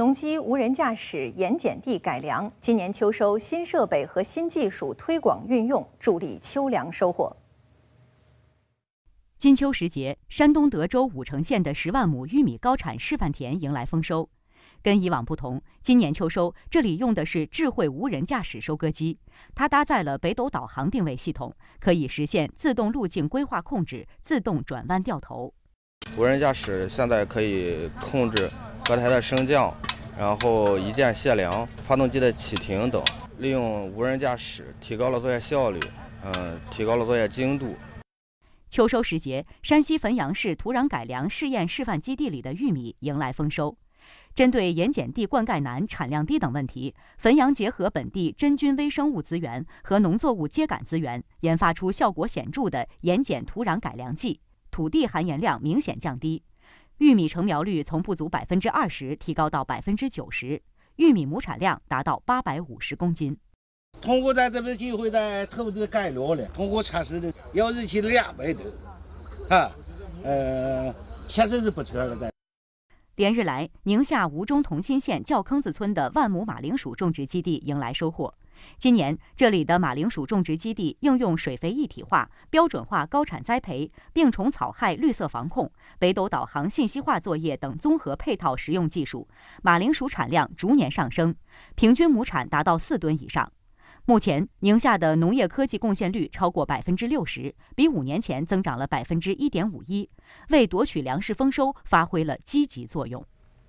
农机无人驾驶盐碱地改良，今年秋收新设备和新技术推广运用，助力秋粮收获。金秋时节，山东德州武城县的十万亩玉米高产示范田迎来丰收。跟以往不同，今年秋收这里用的是智慧无人驾驶收割机，它搭载了北斗导航定位系统，可以实现自动路径规划控制、自动转弯掉头。无人驾驶现在可以控制。隔台的升降，然后一键卸粮，发动机的启停等，利用无人驾驶提高了作业效率，嗯，提高了作业精度。秋收时节，山西汾阳市土壤改良试验示范基地里的玉米迎来丰收。针对盐碱地灌溉难、产量低等问题，汾阳结合本地真菌微生物资源和农作物秸秆资源，研发出效果显著的盐碱土壤改良剂，土地含盐量明显降低。玉米成苗率从不足百分之二十提高到百分之九十，玉米亩产量达到八百五十公斤。通过在这次机会在投资改良了，通过测试的，要日期两百多，啊，呃，确实是不错了的。连日来，宁夏吴忠同心县轿坑子村的万亩马铃薯种植基地迎来收获。今年，这里的马铃薯种植基地应用水肥一体化、标准化高产栽培、病虫草害绿色防控、北斗导航信息化作业等综合配套实用技术，马铃薯产量逐年上升，平均亩产达到四吨以上。目前，宁夏的农业科技贡献率超过百分之六十，比五年前增长了百分之一点五一，为夺取粮食丰收发挥了积极作用。